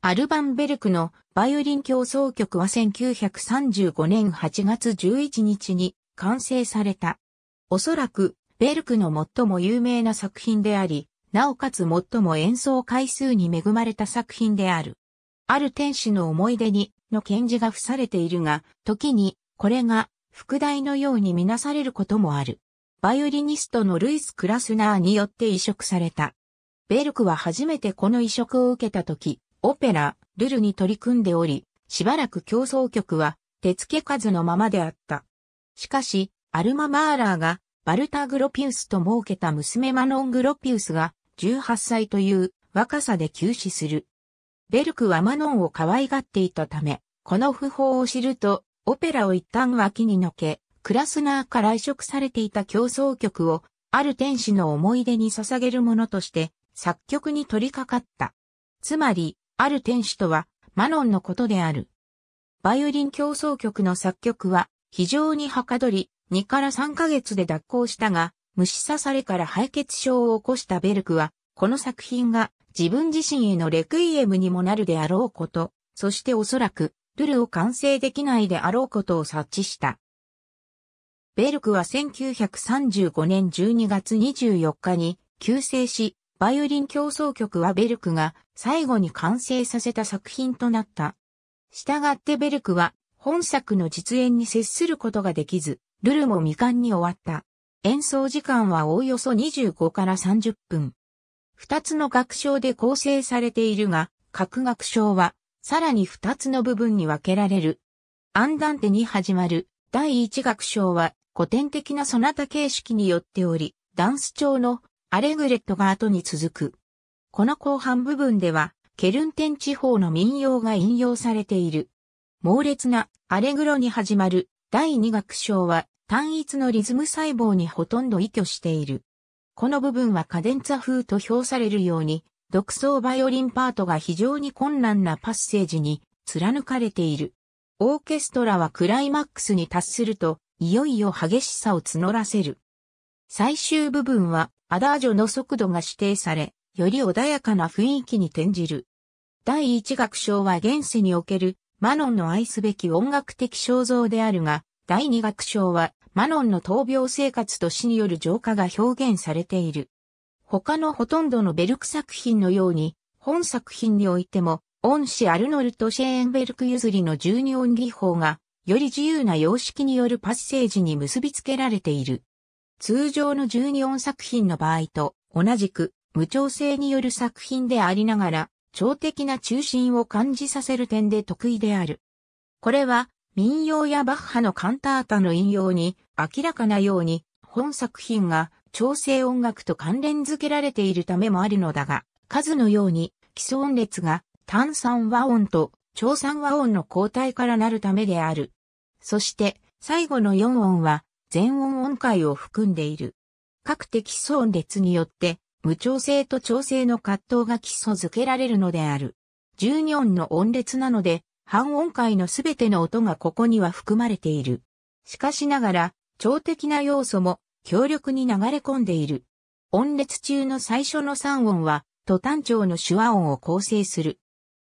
アルバンベルクのバイオリン競奏曲は1935年8月11日に完成された。おそらく、ベルクの最も有名な作品であり、なおかつ最も演奏回数に恵まれた作品である。ある天使の思い出に、の検字が付されているが、時に、これが、副題のように見なされることもある。バイオリニストのルイス・クラスナーによって移植された。ベルクは初めてこの移植を受けた時、オペラ、ルルに取り組んでおり、しばらく競争曲は手付け数のままであった。しかし、アルマ・マーラーがバルタ・グロピウスと設けた娘マノン・グロピウスが18歳という若さで急死する。ベルクはマノンを可愛がっていたため、この訃報を知ると、オペラを一旦脇にのけ、クラスナーから移植されていた競争曲を、ある天使の思い出に捧げるものとして、作曲に取り掛かった。つまり、ある天使とは、マノンのことである。バイオリン競争曲の作曲は、非常にはかどり、2から3ヶ月で脱行したが、虫刺されから敗血症を起こしたベルクは、この作品が自分自身へのレクイエムにもなるであろうこと、そしておそらく、ルルを完成できないであろうことを察知した。ベルクは1935年12月24日に、急逝し、バイオリン競争曲はベルクが最後に完成させた作品となった。したがってベルクは本作の実演に接することができず、ルルも未完に終わった。演奏時間はおおよそ25から30分。二つの楽章で構成されているが、各楽章はさらに二つの部分に分けられる。アンダンテに始まる第一楽章は古典的なソナタ形式によっており、ダンス調のアレグレットが後に続く。この後半部分では、ケルンテン地方の民謡が引用されている。猛烈なアレグロに始まる第2楽章は単一のリズム細胞にほとんど依拠している。この部分はカデンツァ風と評されるように、独奏バイオリンパートが非常に困難なパッセージに貫かれている。オーケストラはクライマックスに達すると、いよいよ激しさを募らせる。最終部分はアダージョの速度が指定され、より穏やかな雰囲気に転じる。第一楽章は現世におけるマノンの愛すべき音楽的肖像であるが、第二楽章はマノンの闘病生活と死による浄化が表現されている。他のほとんどのベルク作品のように、本作品においても、恩師アルノルト・シェーンベルク譲りの十二音技法が、より自由な様式によるパッセージに結びつけられている。通常の12音作品の場合と同じく無調整による作品でありながら、超的な中心を感じさせる点で得意である。これは民謡やバッハのカンタータの引用に明らかなように本作品が調整音楽と関連づけられているためもあるのだが、数のように基礎音列が単三和音と超三和音の交代からなるためである。そして最後の4音は全音音階を含んでいる。各的素音列によって、無調整と調整の葛藤が基礎づけられるのである。12音の音列なので、半音階のすべての音がここには含まれている。しかしながら、超的な要素も強力に流れ込んでいる。音列中の最初の3音は、都単調の手話音を構成する。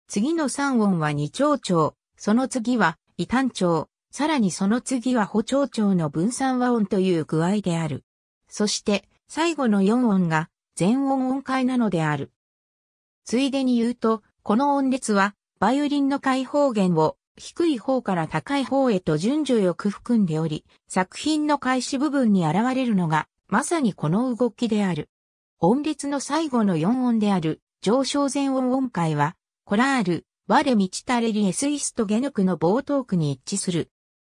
次の3音は二調調、その次は異単調、さらにその次は補聴調の分散和音という具合である。そして、最後の4音が全音音階なのである。ついでに言うと、この音列は、バイオリンの開放弦を低い方から高い方へと順序よく含んでおり、作品の開始部分に現れるのが、まさにこの動きである。音列の最後の4音である、上昇全音音階は、コラール、我満ちたれりエスイストゲヌクの冒頭句に一致する。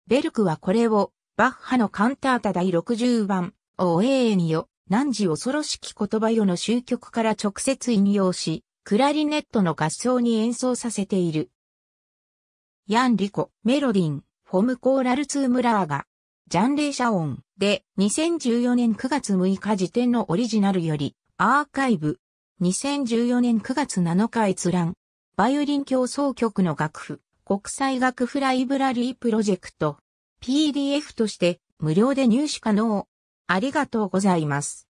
ベルクはこれを、バッハのカンタータ第60番、おええによ、何時恐ろしき言葉よの終曲から直接引用し、クラリネットの合奏に演奏させている。ヤン・リコ、メロディン、フォム・コーラル・ツー・ムラーが、ジャン・レイ・シャオンで2014年9月6日時点のオリジナルより、アーカイブ、2014年9月7日閲覧、バイオリン競奏曲の楽譜、国際学フライブラリープロジェクト。PDF として無料で入手可能。ありがとうございます。